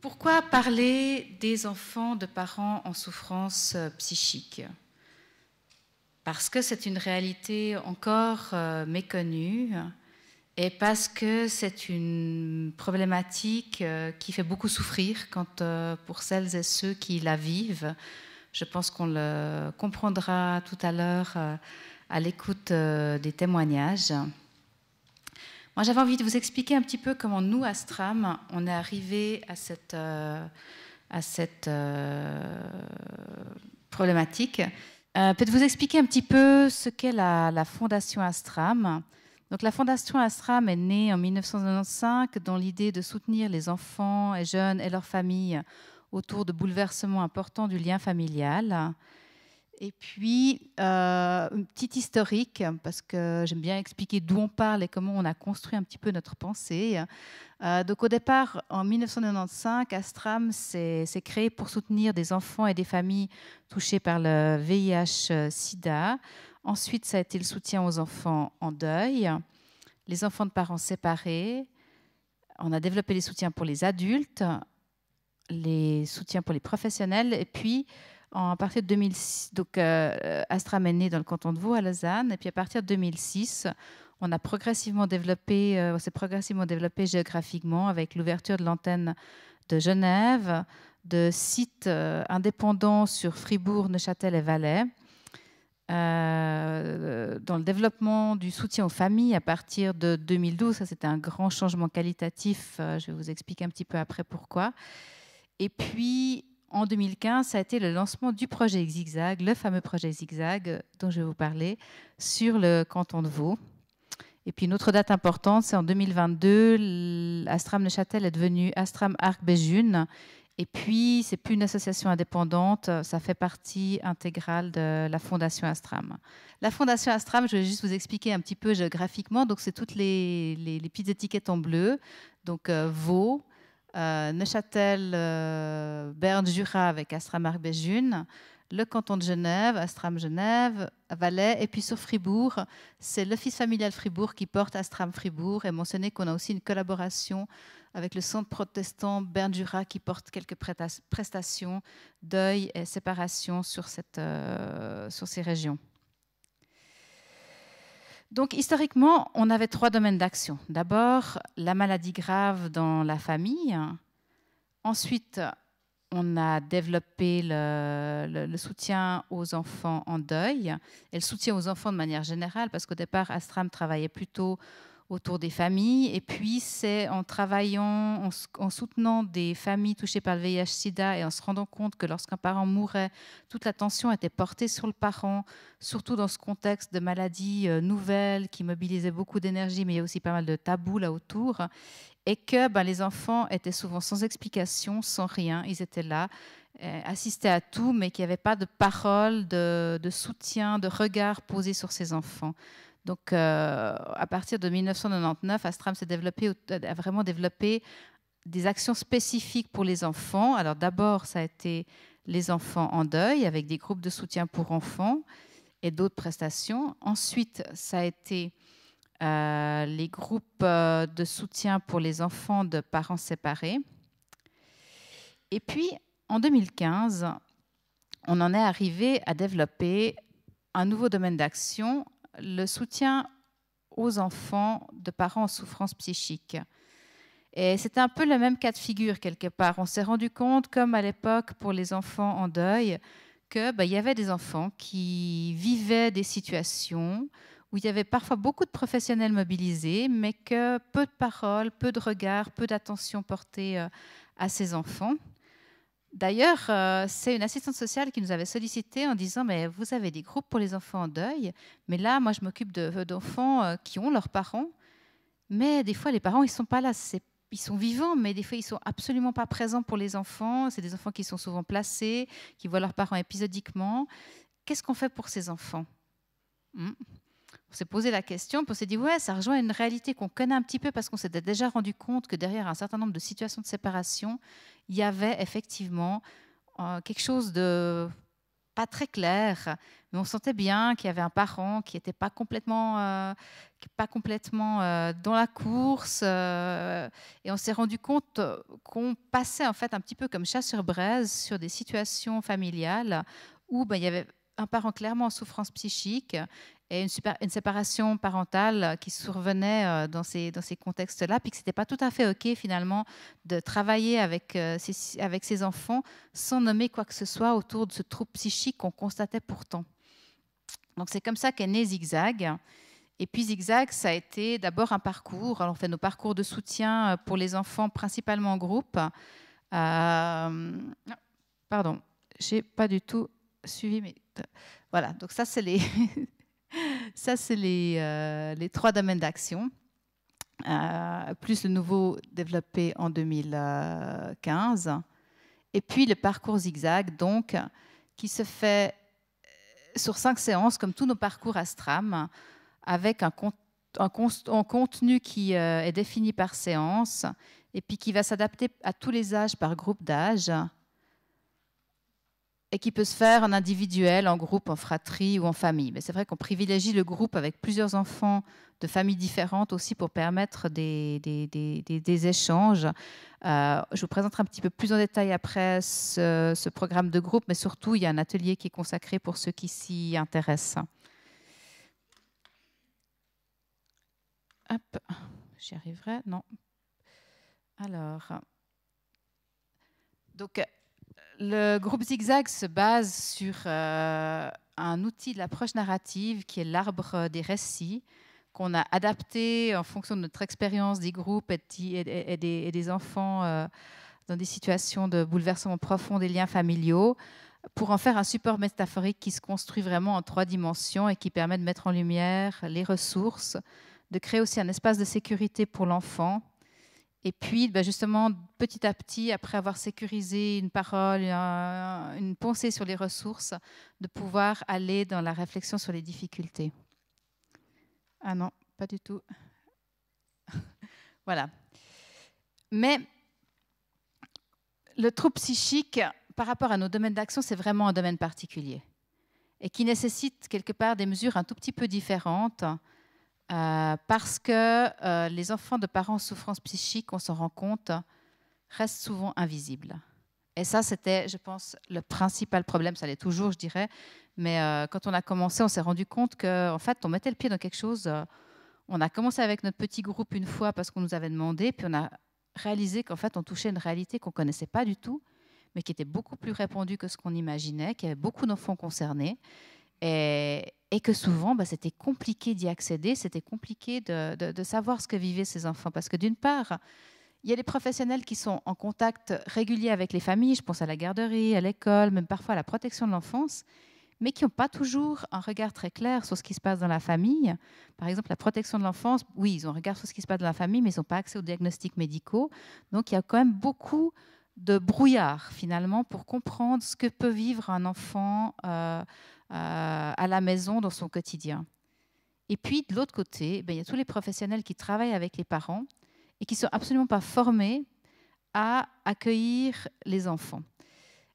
Pourquoi parler des enfants de parents en souffrance euh, psychique Parce que c'est une réalité encore euh, méconnue et parce que c'est une problématique euh, qui fait beaucoup souffrir pour celles et ceux qui la vivent. Je pense qu'on le comprendra tout à l'heure à l'écoute des témoignages. Moi, j'avais envie de vous expliquer un petit peu comment nous, Astram, on est arrivé à cette, euh, à cette euh, problématique. Euh, peut-être vous expliquer un petit peu ce qu'est la, la, Fondation Astram. Donc, la Fondation Astram est née en 1995 dans l'idée de soutenir les enfants et jeunes et leurs familles autour de bouleversements importants du lien familial. Et puis, euh, une petite historique, parce que j'aime bien expliquer d'où on parle et comment on a construit un petit peu notre pensée. Euh, donc, au départ, en 1995, Astram s'est créé pour soutenir des enfants et des familles touchées par le VIH-Sida. Ensuite, ça a été le soutien aux enfants en deuil, les enfants de parents séparés. On a développé les soutiens pour les adultes, les soutiens pour les professionnels, et puis en partir de 2006, donc euh, euh dans le canton de Vaud à Lausanne, et puis à partir de 2006, on a progressivement développé, euh, s'est progressivement développé géographiquement avec l'ouverture de l'antenne de Genève, de sites euh, indépendants sur Fribourg, Neuchâtel et Valais. dans le développement du soutien aux familles à partir de 2012, ça c'était un grand changement qualitatif, je vais vous expliquer un petit peu après pourquoi. Et puis en 2015, ça a été le lancement du projet Zigzag, le fameux projet Zigzag euh, dont je vais vous parler, sur le canton de Vaud. Et puis une autre date importante, c'est en 2022, Astram Neuchâtel est devenu Astram Arc Béjune. Et puis, c'est plus une association indépendante, ça fait partie intégrale de la Fondation Astram. La Fondation Astram, je vais juste vous expliquer un petit peu graphiquement. Donc, c'est toutes les, petites étiquettes en bleu. Donc, euh, Vaud, euh, Neuchâtel, euh, Berne, Jura avec Astram Béjune, le canton de Genève, Astram Genève, Valais, et puis sur Fribourg, c'est l'Office familial Fribourg qui porte Astram Fribourg. Et mentionner qu'on a aussi une collaboration avec le Centre protestant Berne Jura qui porte quelques prestations, deuil et séparation euh, sur ces régions. Donc historiquement, on avait trois domaines d'action. D'abord, la maladie grave dans la famille. Ensuite, on a développé le, soutien aux enfants en deuil et le soutien aux enfants de manière générale, parce qu'au départ, Astram travaillait plutôt autour des familles. Et puis, c'est en travaillant, en, soutenant des familles touchées par le VIH-Sida et en se rendant compte que lorsqu'un parent mourait, toute l'attention était portée sur le parent, surtout dans ce contexte de maladies euh, nouvelles qui mobilisaient beaucoup d'énergie, mais il y a aussi pas mal de tabous là autour. Et que ben, les enfants étaient souvent sans explication, sans rien. Ils étaient là, euh, assistés à tout, mais qu'il n'y avait pas de parole, de soutien, de regard posé sur ces enfants. Donc, euh, à partir de 1999, Astram s'est développé, euh, a vraiment développé des actions spécifiques pour les enfants. Alors, d'abord, ça a été les enfants en deuil avec des groupes de soutien pour enfants et d'autres prestations. Ensuite, ça a été euh, les groupes de soutien pour les enfants de parents séparés. Et puis, en 2015, on en est arrivé à développer un nouveau domaine d'action le soutien aux enfants de parents en souffrance psychique. Et c'était un peu le même cas de figure quelque part. On s'est rendu compte, comme à l'époque pour les enfants en deuil, qu'il bah, y avait des enfants qui vivaient des situations où il y avait parfois beaucoup de professionnels mobilisés, mais que peu de paroles, peu de regards, peu d'attention portée euh, à ces enfants. D'ailleurs, euh, c'est une assistante sociale qui nous avait sollicité en disant Mais vous avez des groupes pour les enfants en deuil, mais là, moi, je m'occupe euh, d'enfants euh, qui ont leurs parents. Mais des fois, les parents, ils ne sont pas là. Ils sont vivants, mais des fois, ils ne sont absolument pas présents pour les enfants. C'est des enfants qui sont souvent placés, qui voient leurs parents épisodiquement. Qu'est-ce qu'on fait pour ces enfants hmm on s'est posé la question, on s'est dit, ouais, ça rejoint une réalité qu'on connaît un petit peu parce qu'on s'était déjà rendu compte que derrière un certain nombre de situations de séparation, il y avait effectivement euh, quelque chose de pas très clair, mais on sentait bien qu'il y avait un parent qui n'était pas complètement, euh, pas complètement euh, dans la course. et on s'est rendu compte qu'on passait en fait un petit peu comme chasse sur braise sur des situations familiales où ben, il y avait un parent clairement en souffrance psychique et une, super, une, séparation parentale euh, qui survenait euh, dans ces, dans ces contextes-là, puis que ce n'était pas tout à fait OK finalement de travailler avec, euh, ces avec ses enfants sans nommer quoi que ce soit autour de ce trouble psychique qu'on constatait pourtant. Donc c'est comme ça qu'est né Zigzag. Et puis Zigzag, ça a été d'abord un parcours. Alors, on fait nos parcours de soutien pour les enfants principalement en groupe. Euh, pardon, j'ai pas du tout suivi, mais voilà. Donc ça, c'est les Ça, c'est euh, les, trois domaines d'action, euh, plus le nouveau développé en 2015. Et puis le parcours zigzag, donc, qui se fait euh, sur cinq séances, comme tous nos parcours Astram, avec un, contenu qui est défini par séance et puis qui va s'adapter à tous les âges par groupe d'âge et qui peut se faire en individuel, en groupe, en fratrie ou en famille. Mais c'est vrai qu'on privilégie le groupe avec plusieurs enfants de familles différentes aussi pour permettre des, des, échanges. Euh, je vous présenterai un petit peu plus en détail après ce, ce, programme de groupe, mais surtout, il y a un atelier qui est consacré pour ceux qui s'y intéressent. Hop, j'y arriverai, non. Alors, donc le groupe Zigzag se base sur euh, un outil de l'approche narrative qui est l'arbre des récits qu'on a adapté en fonction de notre expérience des groupes et, des, enfants euh, dans des situations de bouleversement profond des liens familiaux pour en faire un support métaphorique qui se construit vraiment en trois dimensions et qui permet de mettre en lumière les ressources, de créer aussi un espace de sécurité pour l'enfant et puis, bah, justement, petit à petit, après avoir sécurisé une parole, une pensée sur les ressources, de pouvoir aller dans la réflexion sur les difficultés. Ah non, pas du tout. voilà. Mais le trouble psychique, par rapport à nos domaines d'action, c'est vraiment un domaine particulier et qui nécessite quelque part des mesures un tout petit peu différentes euh, parce que euh, les enfants de parents en souffrance psychique, on s'en rend compte, restent souvent invisibles. Et ça, c'était, je pense, le principal problème. Ça l'est toujours, je dirais. Mais euh, quand on a commencé, on s'est rendu compte que, en fait, on mettait le pied dans quelque chose. on a commencé avec notre petit groupe une fois parce qu'on nous avait demandé, puis on a réalisé qu'en fait, on touchait une réalité qu'on connaissait pas du tout, mais qui était beaucoup plus répandue que ce qu'on imaginait, qu'il y avait beaucoup d'enfants concernés. Et, et que souvent, bah, c'était compliqué d'y accéder, c'était compliqué de, savoir ce que vivaient ces enfants. Parce que d'une part, il y a les professionnels qui sont en contact régulier avec les familles, je pense à la garderie, à l'école, même parfois à la protection de l'enfance, mais qui n'ont pas toujours un regard très clair sur ce qui se passe dans la famille. Par exemple, la protection de l'enfance, oui, ils ont un regard sur ce qui se passe dans la famille, mais ils n'ont pas accès aux diagnostics médicaux. Donc il y a quand même beaucoup de brouillard finalement pour comprendre ce que peut vivre un enfant. Euh, euh, à la maison, dans son quotidien. Et puis, de l'autre côté, ben, il y a tous les professionnels qui travaillent avec les parents et qui ne sont absolument pas formés à accueillir les enfants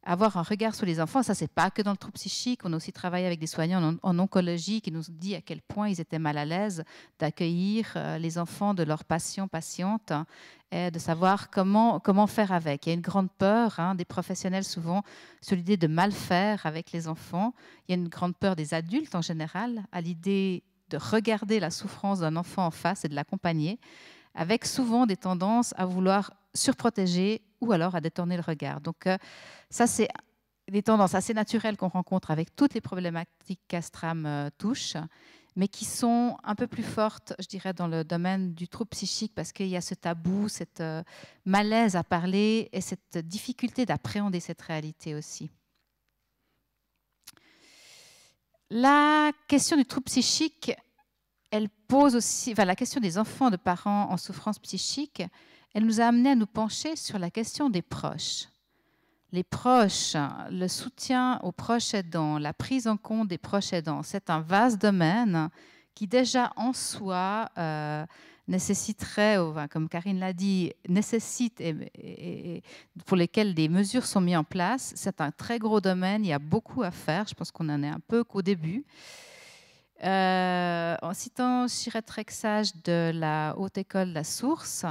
avoir un regard sur les enfants, ça c'est pas que dans le trouble psychique, on a aussi travaillé avec des soignants en, oncologie qui nous ont dit à quel point ils étaient mal à l'aise d'accueillir euh, les enfants de leurs patients, patientes, hein, et de savoir comment, comment faire avec. Il y a une grande peur hein, des professionnels souvent sur l'idée de mal faire avec les enfants. Il y a une grande peur des adultes en général à l'idée de regarder la souffrance d'un enfant en face et de l'accompagner, avec souvent des tendances à vouloir surprotéger ou alors à détourner le regard. Donc euh, ça, c'est des tendances assez naturelles qu'on rencontre avec toutes les problématiques qu'Astram euh, touche, mais qui sont un peu plus fortes, je dirais, dans le domaine du trouble psychique, parce qu'il y a ce tabou, cette euh, malaise à parler et cette difficulté d'appréhender cette réalité aussi. La question du trouble psychique, elle pose aussi, la question des enfants de parents en souffrance psychique, elle nous a amené à nous pencher sur la question des proches. Les proches, le soutien aux proches aidants, la prise en compte des proches aidants, c'est un vaste domaine qui déjà en soi euh, nécessiterait, comme Karine l'a dit, nécessite et, pour lesquels des mesures sont mises en place. C'est un très gros domaine, il y a beaucoup à faire, je pense qu'on en est un peu qu'au début. Euh, en citant Shiret Rexage de la Haute École la Source,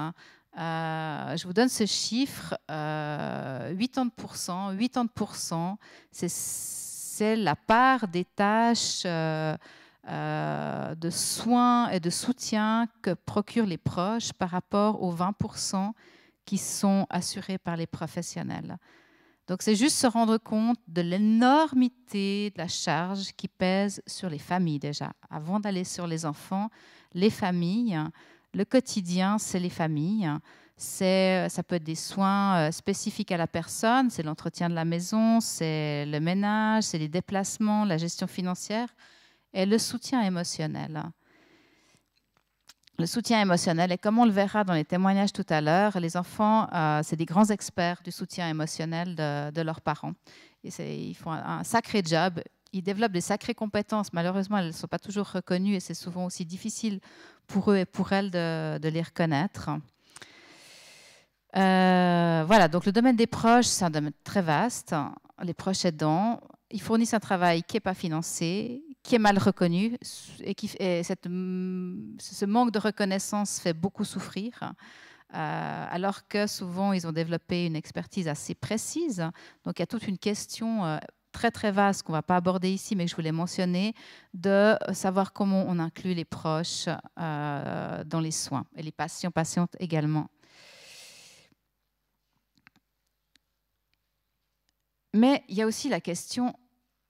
euh, je vous donne ce chiffre, 80%, euh, 80%, c'est la part des tâches euh, de soins et de soutien que procurent les proches par rapport aux 20% qui sont assurés par les professionnels. Donc c'est juste se rendre compte de l'énormité de la charge qui pèse sur les familles déjà. Avant d'aller sur les enfants, les familles, le quotidien, c'est les familles. c'est euh, ça peut être des soins euh, spécifiques à la personne, c'est l'entretien de la maison, c'est le ménage, c'est les déplacements, la gestion financière et le soutien émotionnel. Le soutien émotionnel, et comme on le verra dans les témoignages tout à l'heure, les enfants, euh, c'est des grands experts du soutien émotionnel de, leurs parents. Et ils font un sacré job, ils développent des sacrées compétences. Malheureusement, elles ne sont pas toujours reconnues et c'est souvent aussi difficile pour eux et pour elles de, les reconnaître. Euh, voilà, donc le domaine des proches, c'est un domaine très vaste. Les proches aidants, ils fournissent un travail qui n'est pas financé, qui est mal reconnu, et, qui, cette, ce manque de reconnaissance fait beaucoup souffrir. Euh, alors que souvent ils ont développé une expertise assez précise. Donc il y a toute une question euh, très très vaste qu'on ne va pas aborder ici, mais que je voulais mentionner, de savoir comment on inclut les proches euh, dans les soins et les patients, patientes également. Mais il y a aussi la question,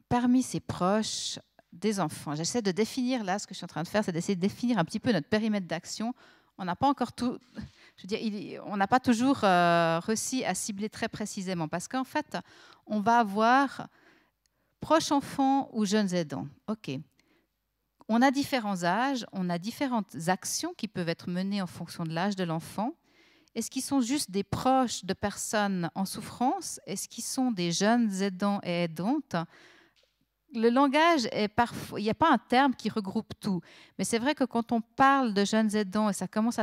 parmi ces proches, des enfants. J'essaie de définir là, ce que je suis en train de faire, c'est d'essayer de définir un petit peu notre périmètre d'action. On n'a pas encore tout, je veux dire, on n'a pas toujours euh, réussi à cibler très précisément, parce qu'en fait, on va avoir Proches enfants ou jeunes aidants OK. On a différents âges, on a différentes actions qui peuvent être menées en fonction de l'âge de l'enfant. Est-ce qu'ils sont juste des proches de personnes en souffrance Est-ce qu'ils sont des jeunes aidants et aidantes Le langage est parfois. Il n'y a pas un terme qui regroupe tout. Mais c'est vrai que quand on parle de jeunes aidants, et ça commence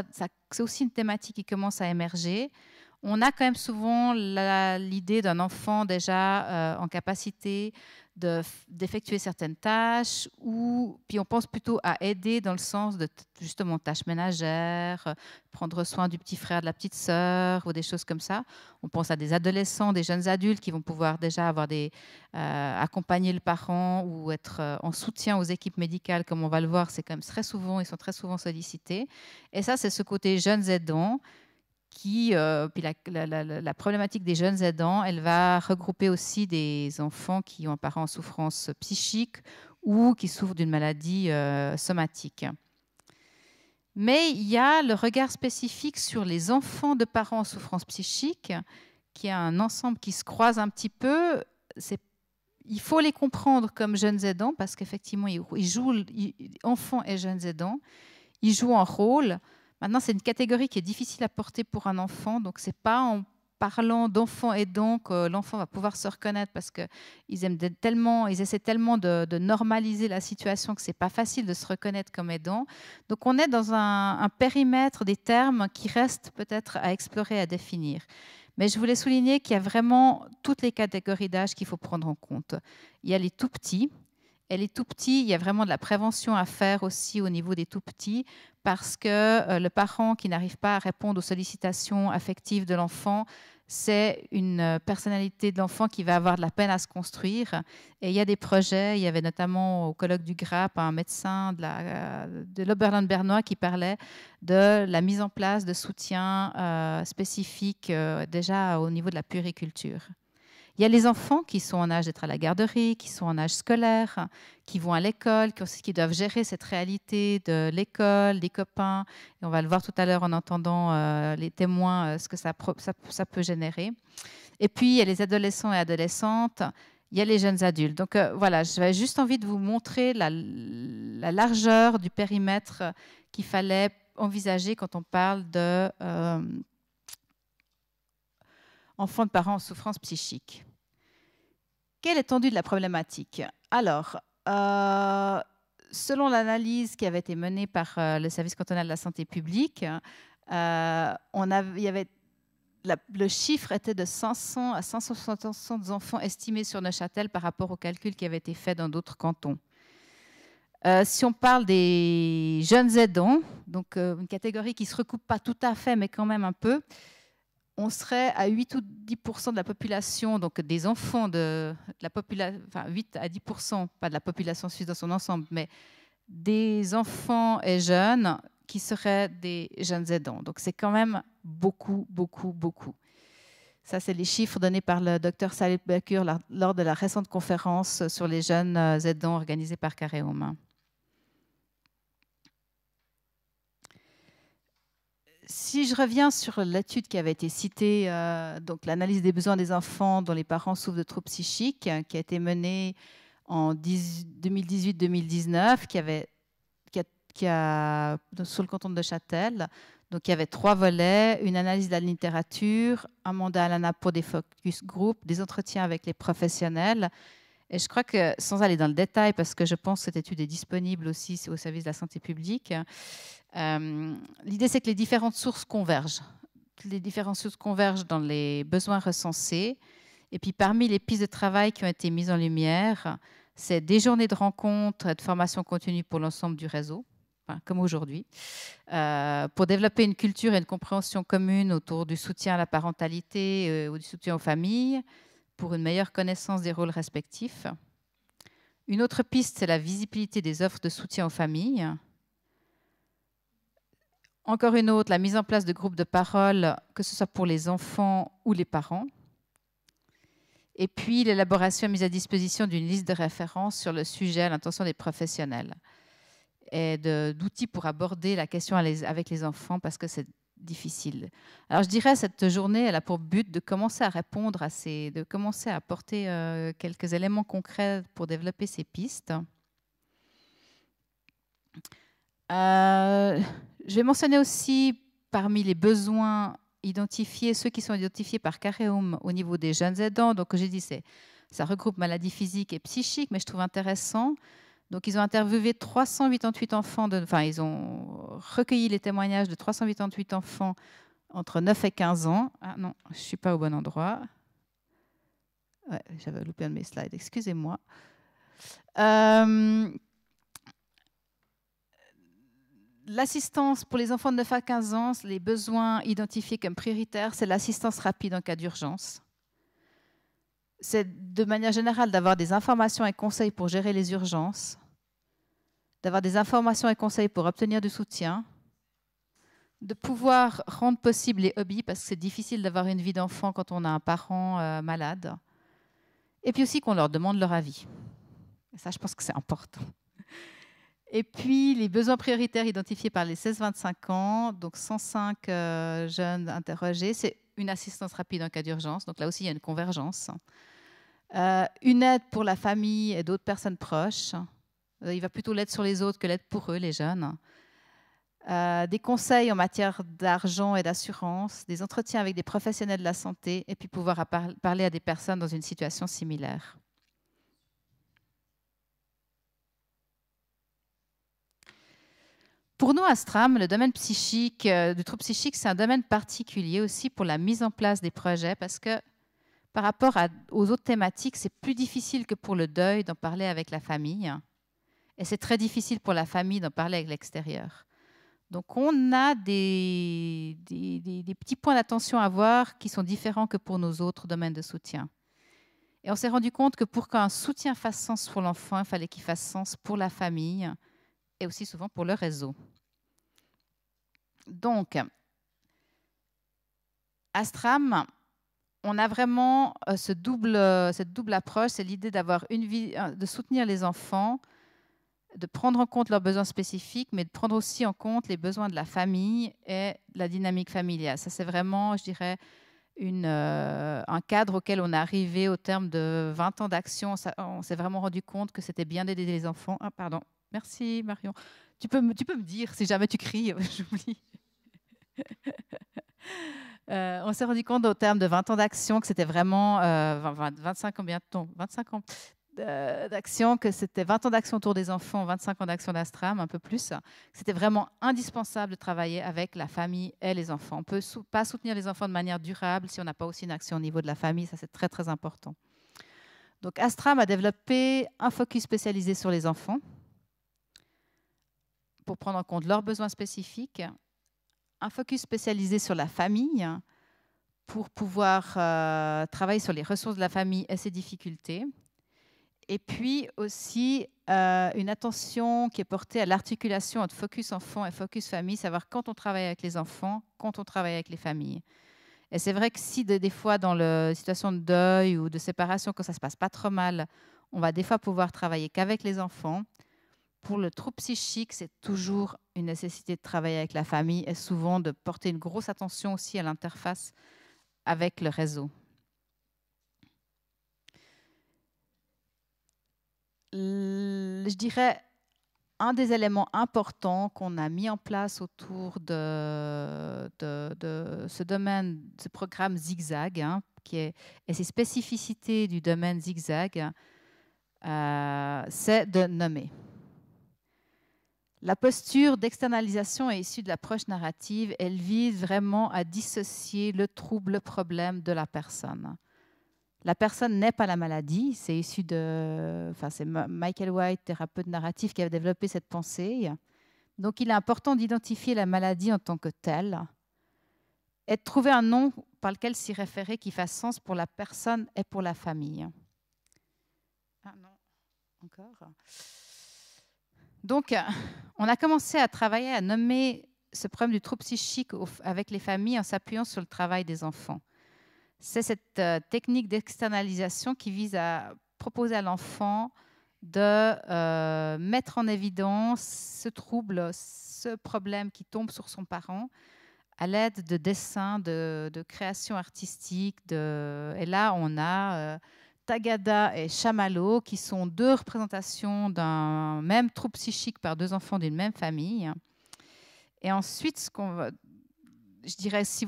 c'est aussi une thématique qui commence à émerger, on a quand même souvent l'idée d'un enfant déjà euh, en capacité d'effectuer certaines tâches, ou puis on pense plutôt à aider dans le sens de justement tâches ménagères, euh, prendre soin du petit frère, de la petite sœur, ou des choses comme ça. On pense à des adolescents, des jeunes adultes qui vont pouvoir déjà avoir des, euh, accompagner le parent ou être euh, en soutien aux équipes médicales, comme on va le voir, c'est quand même très souvent, ils sont très souvent sollicités. Et ça, c'est ce côté jeunes aidants qui, euh, puis la, problématique des jeunes aidants, elle va regrouper aussi des enfants qui ont un parent en souffrance psychique ou qui souffrent d'une maladie euh, somatique. Mais il y a le regard spécifique sur les enfants de parents en souffrance psychique, qui est un ensemble qui se croise un petit peu. Il faut les comprendre comme jeunes aidants parce qu'effectivement, ils, jouent, enfants et jeunes aidants, ils jouent un rôle Maintenant, c'est une catégorie qui est difficile à porter pour un enfant, donc c'est pas en parlant d'enfant et donc l'enfant va pouvoir se reconnaître parce qu'ils aiment tellement, ils essaient tellement de, normaliser la situation que c'est pas facile de se reconnaître comme aidant. Donc on est dans un, périmètre des termes qui reste peut-être à explorer, à définir. Mais je voulais souligner qu'il y a vraiment toutes les catégories d'âge qu'il faut prendre en compte. Il y a les tout petits, elle est tout petit, il y a vraiment de la prévention à faire aussi au niveau des tout petits, parce que euh, le parent qui n'arrive pas à répondre aux sollicitations affectives de l'enfant, c'est une euh, personnalité de l'enfant qui va avoir de la peine à se construire. Et il y a des projets, il y avait notamment au colloque du GRAP un médecin euh, de, l'Oberland bernois qui parlait de la mise en place de soutiens spécifiques déjà au niveau de la puriculture. Il y a les enfants qui sont en âge d'être à la garderie, qui sont en âge scolaire, qui vont à l'école, qui, doivent gérer cette réalité de l'école, des copains. Et on va le voir tout à l'heure en entendant euh, les témoins, euh, ce que ça, peut générer. Et puis, il y a les adolescents et adolescentes. Il y a les jeunes adultes. Donc euh, voilà, j'avais juste envie de vous montrer la, largeur du périmètre qu'il fallait envisager quand on parle de enfants de parents en souffrance psychique. Quelle est l'étendue de la problématique Alors, euh, selon l'analyse qui avait été menée par euh, le service cantonal de la santé publique, euh, y avait le chiffre était de 500 à 560 enfants estimés sur Neuchâtel par rapport aux calculs qui avaient été faits dans d'autres cantons. si on parle des jeunes aidants, donc une catégorie qui ne se recoupe pas tout à fait, mais quand même un peu, on serait à 8 ou 10 de la population, donc des enfants de, la population, enfin 8 à 10 pas de la population suisse dans son ensemble, mais des enfants et jeunes qui seraient des jeunes aidants. Donc c'est quand même beaucoup, beaucoup, beaucoup. Ça, c'est les chiffres donnés par le docteur Salih Bakur lors de la récente conférence sur les jeunes euh, aidants organisée par Carré homme si je reviens sur l'étude qui avait été citée, euh, donc l'analyse des besoins des enfants dont les parents souffrent de troubles psychiques, hein, qui a été menée en 2018-2019, qui avait a, sur le canton de Châtel. Donc il y avait trois volets, une analyse de la littérature, un mandat à l'ANA pour des focus groupes, des entretiens avec les professionnels. Et je crois que, sans aller dans le détail, parce que je pense que cette étude est disponible aussi au service de la santé publique, euh, l'idée, c'est que les différentes sources convergent. Les différentes sources convergent dans les besoins recensés. Et puis, parmi les pistes de travail qui ont été mises en lumière, c'est des journées de rencontres et de formation continue pour l'ensemble du réseau, comme aujourd'hui, euh, pour développer une culture et une compréhension commune autour du soutien à la parentalité euh, ou du soutien aux familles, pour une meilleure connaissance des rôles respectifs. Une autre piste, c'est la visibilité des offres de soutien aux familles encore une autre, la mise en place de groupes de parole, que ce soit pour les enfants ou les parents. Et puis l'élaboration et mise à disposition d'une liste de références sur le sujet à l'intention des professionnels et d'outils pour aborder la question avec les enfants parce que c'est difficile. Alors je dirais cette journée, elle a pour but de commencer à répondre à ces, de commencer à apporter euh, quelques éléments concrets pour développer ces pistes. Euh, je vais mentionner aussi parmi les besoins identifiés, ceux qui sont identifiés par Careum au niveau des jeunes aidants. Donc, j'ai dit, ça regroupe maladies physiques et psychiques, mais je trouve intéressant. Donc, ils ont interviewé 388 enfants, enfin, ils ont recueilli les témoignages de 388 enfants entre 9 et 15 ans. Ah non, je ne suis pas au bon endroit. j'avais loupé un de mes slides, excusez-moi. Euh, L'assistance pour les enfants de 9 à 15 ans, les besoins identifiés comme prioritaires, c'est l'assistance rapide en cas d'urgence. C'est de manière générale d'avoir des informations et conseils pour gérer les urgences, d'avoir des informations et conseils pour obtenir du soutien, de pouvoir rendre possible les hobbies parce que c'est difficile d'avoir une vie d'enfant quand on a un parent euh, malade, et puis aussi qu'on leur demande leur avis. Et ça, je pense que c'est important. Et puis, les besoins prioritaires identifiés par les 16-25 ans, donc 105 euh, jeunes interrogés, c'est une assistance rapide en cas d'urgence, donc là aussi, il y a une convergence. Euh, une aide pour la famille et d'autres personnes proches. Euh, il va plutôt l'aide sur les autres que l'aide pour eux, les jeunes. des conseils en matière d'argent et d'assurance, des entretiens avec des professionnels de la santé, et puis pouvoir parler à des personnes dans une situation similaire. Pour nous, Astram, le domaine psychique, euh, du trouble psychique, c'est un domaine particulier aussi pour la mise en place des projets parce que par rapport aux autres thématiques, c'est plus difficile que pour le deuil d'en parler avec la famille. Et c'est très difficile pour la famille d'en parler avec l'extérieur. Donc on a des, des petits points d'attention à voir qui sont différents que pour nos autres domaines de soutien. Et on s'est rendu compte que pour qu'un soutien fasse sens pour l'enfant, il fallait qu'il fasse sens pour la famille, et aussi souvent pour le réseau. Donc, Astram, on a vraiment euh, ce double, euh, cette double approche, c'est l'idée d'avoir une vie, euh, de soutenir les enfants, de prendre en compte leurs besoins spécifiques, mais de prendre aussi en compte les besoins de la famille et la dynamique familiale. Ça, c'est vraiment, je dirais, une, un cadre auquel on est arrivé au terme de 20 ans d'action. On s'est vraiment rendu compte que c'était bien d'aider les enfants. Ah, pardon. Merci Marion. Tu peux, me, me dire si jamais tu cries, j'oublie. Euh, on s'est rendu compte au terme de 20 ans d'action que c'était vraiment 25 combien de temps 25 ans euh, d'action, que c'était 20 ans d'action autour des enfants, 25 ans d'action d'Astram, un peu plus. C'était vraiment indispensable de travailler avec la famille et les enfants. On ne peut pas soutenir les enfants de manière durable si on n'a pas aussi une action au niveau de la famille, ça c'est très très important. Donc Astram a développé un focus spécialisé sur les enfants pour prendre en compte leurs besoins spécifiques, un focus spécialisé sur la famille pour pouvoir euh, travailler sur les ressources de la famille et ses difficultés, et puis aussi euh, une attention qui est portée à l'articulation entre focus enfant et focus famille, savoir quand on travaille avec les enfants, quand on travaille avec les familles. Et c'est vrai que si des, fois dans la situation de deuil ou de séparation, que ça se passe pas trop mal, on va des fois pouvoir travailler qu'avec les enfants, pour le trou psychique, c'est toujours une nécessité de travailler avec la famille et souvent de porter une grosse attention aussi à l'interface avec le réseau. je dirais, un des éléments importants qu'on a mis en place autour de, ce domaine, ce programme Zigzag, hein, et ses spécificités du domaine Zigzag, euh, c'est de nommer. La posture d'externalisation est issue de l'approche narrative. Elle vise vraiment à dissocier le trouble, le problème de la personne. La personne n'est pas la maladie. C'est issu de, c'est Michael White, thérapeute narratif, qui a développé cette pensée. Donc, il est important d'identifier la maladie en tant que telle et de trouver un nom par lequel s'y référer qui fasse sens pour la personne et pour la famille. Ah non, encore. Donc, euh, on a commencé à travailler, à nommer ce problème du trouble psychique avec les familles en s'appuyant sur le travail des enfants. C'est cette euh, technique d'externalisation qui vise à proposer à l'enfant de euh, mettre en évidence ce trouble, ce problème qui tombe sur son parent à l'aide de dessins, de, créations artistiques. Et là, on a Tagada et Chamallow, qui sont deux représentations d'un même trouble psychique par deux enfants d'une même famille. Et ensuite, ce qu'on je dirais, si,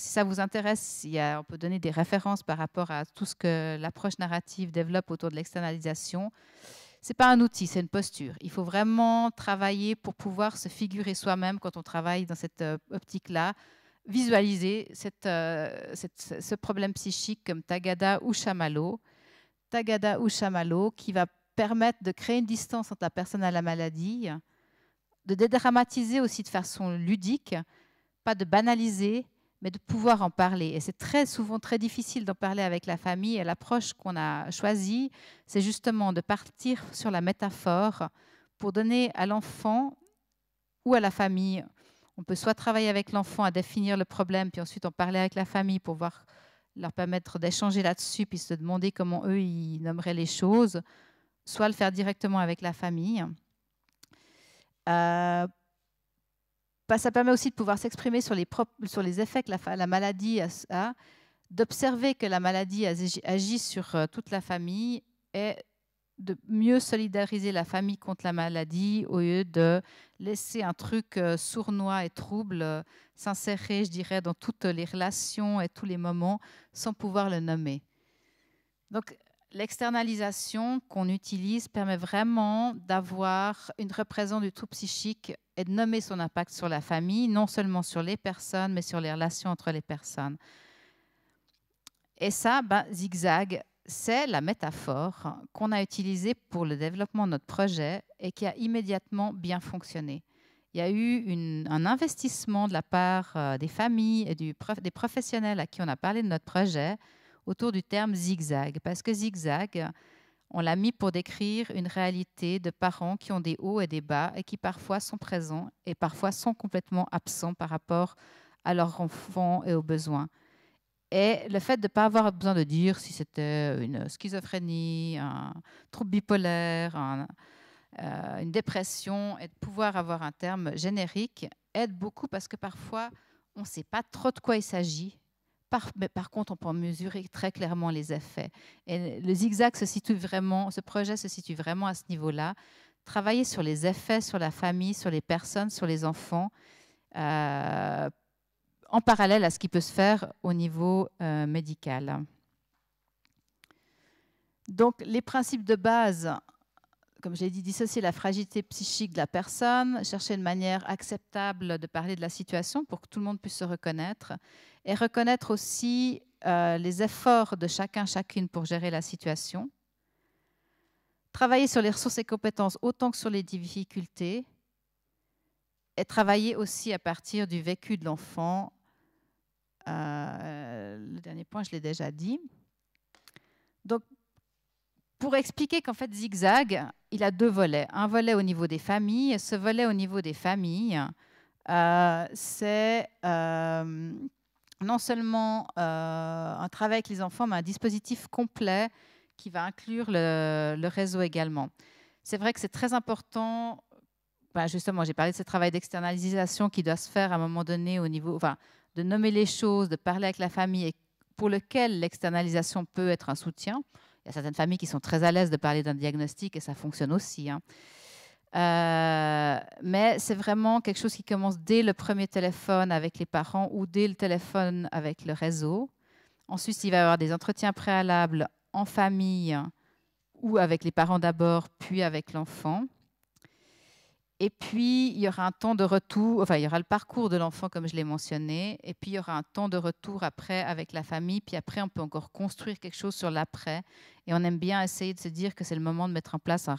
ça vous intéresse, on peut donner des références par rapport à tout ce que l'approche narrative développe autour de l'externalisation. Ce n'est pas un outil, c'est une posture. Il faut vraiment travailler pour pouvoir se figurer soi-même quand on travaille dans cette euh, optique-là visualiser euh, ce problème psychique comme Tagada ou Chamalo. Tagada ou Chamalo qui va permettre de créer une distance entre la personne et la maladie, de dédramatiser aussi de façon ludique, pas de banaliser, mais de pouvoir en parler. Et c'est très souvent très difficile d'en parler avec la famille. Et l'approche qu'on a choisie, c'est justement de partir sur la métaphore pour donner à l'enfant ou à la famille on peut soit travailler avec l'enfant à définir le problème, puis ensuite en parler avec la famille pour voir, leur permettre d'échanger là-dessus, puis se demander comment eux, ils nommeraient les choses, soit le faire directement avec la famille. Euh, bah, ça permet aussi de pouvoir s'exprimer sur, les, effets que la, la maladie a, d'observer que la maladie agit sur euh, toute la famille et de mieux solidariser la famille contre la maladie au lieu de laisser un truc euh, sournois et trouble euh, s'insérer, je dirais, dans toutes les relations et tous les moments sans pouvoir le nommer. Donc, l'externalisation qu'on utilise permet vraiment d'avoir une représentation du trouble psychique et de nommer son impact sur la famille, non seulement sur les personnes, mais sur les relations entre les personnes. Et ça, ben, Zigzag c'est la métaphore qu'on a utilisée pour le développement de notre projet et qui a immédiatement bien fonctionné. Il y a eu un investissement de la part euh, des familles et des professionnels à qui on a parlé de notre projet autour du terme zigzag, parce que zigzag, on l'a mis pour décrire une réalité de parents qui ont des hauts et des bas et qui parfois sont présents et parfois sont complètement absents par rapport à leurs enfants et aux besoins. Et le fait de ne pas avoir besoin de dire si c'était une schizophrénie, un trouble bipolaire, euh, une dépression, et de pouvoir avoir un terme générique aide beaucoup parce que parfois, on ne sait pas trop de quoi il s'agit. Par, par contre, on peut mesurer très clairement les effets. Et le zigzag se situe vraiment, ce projet se situe vraiment à ce niveau-là. Travailler sur les effets sur la famille, sur les personnes, sur les enfants, euh, en parallèle à ce qui peut se faire au niveau euh, médical. Donc les principes de base, comme j'ai dit, dissocier la fragilité psychique de la personne, chercher une manière acceptable de parler de la situation pour que tout le monde puisse se reconnaître, et reconnaître aussi euh, les efforts de chacun, chacune pour gérer la situation. Travailler sur les ressources et compétences autant que sur les difficultés, et travailler aussi à partir du vécu de l'enfant euh, le dernier point, je l'ai déjà dit. Donc, pour expliquer qu'en fait, Zigzag, il a deux volets. Un volet au niveau des familles. Ce volet au niveau des familles, euh, c'est euh, non seulement un travail avec les enfants, mais un dispositif complet qui va inclure le, réseau également. C'est vrai que c'est très important. Bah, justement, j'ai parlé de ce travail d'externalisation qui doit se faire à un moment donné au niveau, enfin, de nommer les choses, de parler avec la famille, et pour lequel l'externalisation peut être un soutien. Il y a certaines familles qui sont très à l'aise de parler d'un diagnostic et ça fonctionne aussi. Hein. Euh, mais c'est vraiment quelque chose qui commence dès le premier téléphone avec les parents ou dès le téléphone avec le réseau. Ensuite, il va y avoir des entretiens préalables en famille ou avec les parents d'abord, puis avec l'enfant. Et puis, il y aura un temps de retour, enfin, il y aura le parcours de l'enfant, comme je l'ai mentionné, et puis il y aura un temps de retour après avec la famille, puis après, on peut encore construire quelque chose sur l'après. Et on aime bien essayer de se dire que c'est le moment de mettre en place un...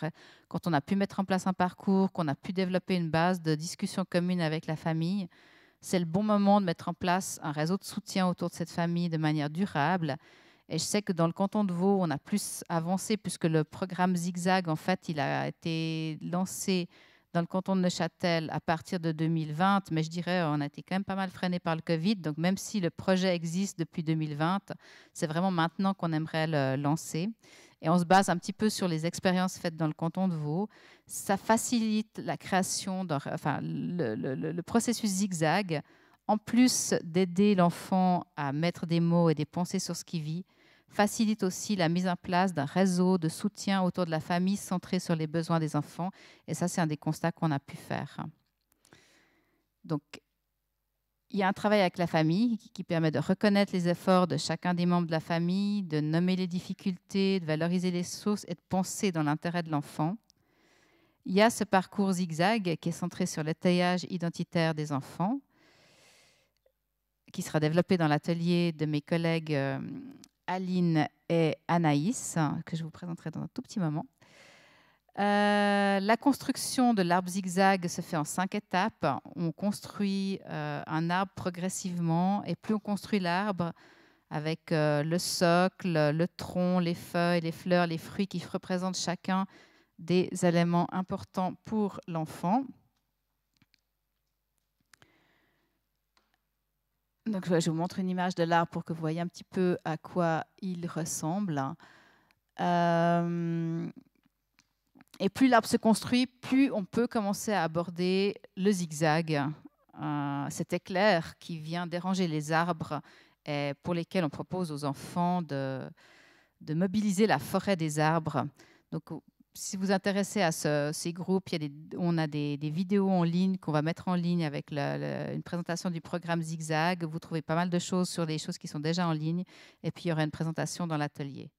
Quand on a pu mettre en place un parcours, qu'on a pu développer une base de discussion commune avec la famille, c'est le bon moment de mettre en place un réseau de soutien autour de cette famille de manière durable. Et je sais que dans le canton de Vaud, on a plus avancé puisque le programme Zigzag, en fait, il a été lancé dans le canton de Neuchâtel à partir de 2020, mais je dirais on a été quand même pas mal freiné par le Covid. Donc même si le projet existe depuis 2020, c'est vraiment maintenant qu'on aimerait le lancer. Et on se base un petit peu sur les expériences faites dans le canton de Vaud. Ça facilite la création, enfin le, le processus zigzag. En plus d'aider l'enfant à mettre des mots et des pensées sur ce qu'il vit, facilite aussi la mise en place d'un réseau de soutien autour de la famille centré sur les besoins des enfants. Et ça, c'est un des constats qu'on a pu faire. Donc, il y a un travail avec la famille qui permet de reconnaître les efforts de chacun des membres de la famille, de nommer les difficultés, de valoriser les sources et de penser dans l'intérêt de l'enfant. Il y a ce parcours zigzag qui est centré sur le identitaire des enfants, qui sera développé dans l'atelier de mes collègues euh, Aline et Anaïs, que je vous présenterai dans un tout petit moment. Euh, la construction de l'arbre zigzag se fait en cinq étapes. On construit euh, un arbre progressivement et plus on construit l'arbre avec euh, le socle, le tronc, les feuilles, les fleurs, les fruits qui représentent chacun des éléments importants pour l'enfant. Donc, je vous montre une image de l'arbre pour que vous voyez un petit peu à quoi il ressemble. Euh, et plus l'arbre se construit, plus on peut commencer à aborder le zigzag, euh, cet éclair qui vient déranger les arbres et pour lesquels on propose aux enfants de, de mobiliser la forêt des arbres. Donc, si vous vous intéressez à ces groupes, il y on a des, vidéos en ligne qu'on va mettre en ligne avec une présentation du programme Zigzag. Vous trouvez pas mal de choses sur les choses qui sont déjà en ligne. Et puis, il y aura une présentation dans l'atelier.